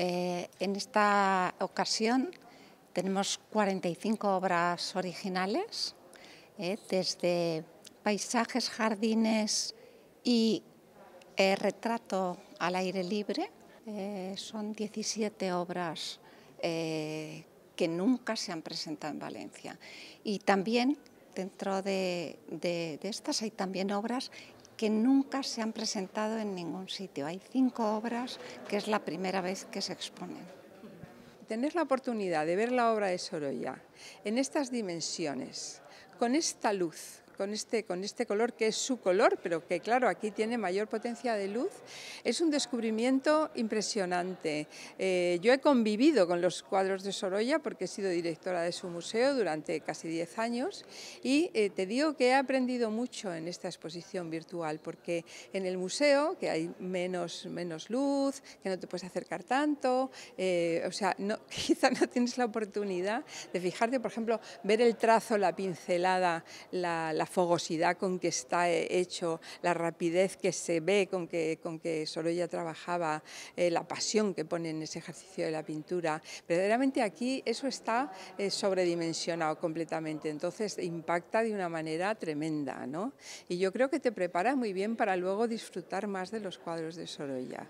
Eh, en esta ocasión tenemos 45 obras originales, eh, desde paisajes, jardines y eh, retrato al aire libre. son 17 obras que nunca se han presentado en Valencia. Y también dentro de, de estas hay también obras que nunca se han presentado en ningún sitio. Hay cinco obras que es la primera vez que se exponen. Tener la oportunidad de ver la obra de Sorolla en estas dimensiones, con esta luz, con este, con este color, que es su color, pero que claro, aquí tiene mayor potencia de luz, es un descubrimiento impresionante. Eh, yo he convivido con los cuadros de Sorolla porque he sido directora de su museo durante casi 10 años y eh, te digo que he aprendido mucho en esta exposición virtual porque en el museo, que hay menos, menos luz, que no te puedes acercar tanto, eh, o sea, no, quizá no tienes la oportunidad de fijarte, por ejemplo, ver el trazo, la pincelada, la, la fogosidad con que está hecho, la rapidez que se ve con que, con Sorolla trabajaba, eh, la pasión que pone en ese ejercicio de la pintura. Verdaderamente aquí eso está eh, sobredimensionado completamente, entonces impacta de una manera tremenda. ¿no? Y yo creo que te prepara muy bien para luego disfrutar más de los cuadros de Sorolla.